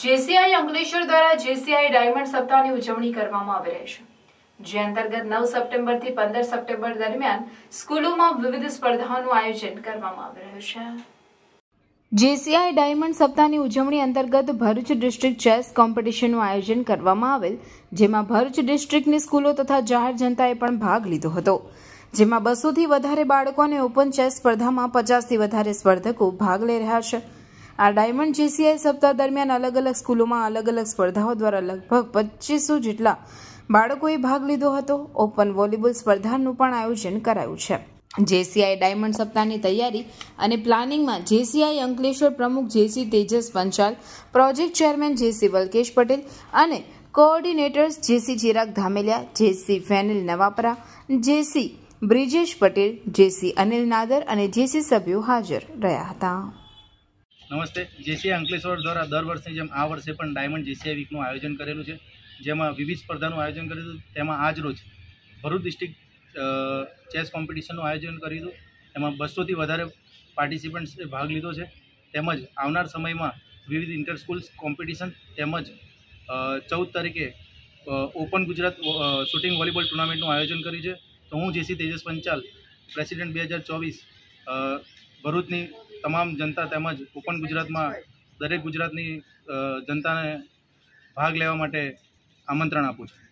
JCI Ankleshwar દ્વારા JCI diamond સપ્તાહની ઉજવણી કરવામાં આવી રહી છે જે અંતર્ગત નવ સપ્ટેમ્બરથી પંદર સપ્ટેમ્બર દરમિયાન સ્કૂલોમાં વિવિધ સ્પર્ધાઓનું આયોજન કરવામાં આવી રહ્યું છે જેસીઆઈ ડાયમંડ સપ્તાહની ઉજવણી અંતર્ગત ભરૂચ ડિસ્ટ્રિક્ટ ચેસ કોમ્પિટિશનનું આયોજન કરવામાં આવેલ જેમાં ભરૂચ ડિસ્ટ્રિક્ટની સ્કૂલો તથા જાહેર જનતાએ પણ ભાગ લીધો હતો જેમાં બસોથી વધારે બાળકો અને ઓપન ચેસ સ્પર્ધામાં પચાસથી વધારે સ્પર્ધકો ભાગ લઈ રહ્યા છે આ ડાયમંડ જેસીઆઈ સપ્તાહ દરમિયાન અલગ અલગ સ્કૂલોમાં અલગ અલગ સ્પર્ધાઓ દ્વારા લગભગ પચીસો જેટલા બાળકોએ ભાગ લીધો હતો ઓપન વોલીબોલ સ્પર્ધાનું પણ આયોજન કરાયું છે જેસીઆઈ ડાયમંડ સપ્તાહની તૈયારી અને પ્લાનિંગમાં જેસીઆઈ અંકલેશ્વર પ્રમુખ JC Tejas Panchal project chairman JC Valkesh Patel અને કોઓર્ડિનેટર્સ જેસી ચિરાગ ધામેલિયા જેસી ફેનિલ નવાપરા જેસી બ્રિજેશ પટેલ જેસી અનિલ નાદર અને જેસી સભ્યો હાજર રહ્યા હતા નમસ્તે જેસીઆઈ અંકલેશ્વર દ્વારા દર વર્ષની જેમ આ વર્ષે પણ ડાયમંડ જેસીઆઈ વીકનું આયોજન કરેલું છે જેમાં વિવિધ સ્પર્ધાનું આયોજન કરેલું તેમાં આજ રોજ ભરૂચ ડિસ્ટ્રિક્ટ ચેસ કોમ્પિટિશનનું આયોજન કર્યું હતું એમાં બસોથી વધારે પાર્ટિસિપન્ટ્સે ભાગ લીધો છે તેમજ આવનાર સમયમાં વિવિધ ઇન્ટર સ્કૂલ્સ કોમ્પિટિશન તેમજ ચૌદ તારીખે ઓપન ગુજરાત શૂટિંગ વોલીબોલ ટુર્નામેન્ટનું આયોજન કર્યું છે તો હું જેસી તેજસ પંચાલ પ્રેસિડેન્ટ બે હજાર ચોવીસ ભરૂચની તમામ જનતા તેમજ ઓપન ગુજરાતમાં દરેક ગુજરાતની જનતાને ભાગ લેવા માટે આમંત્રણ આપું છું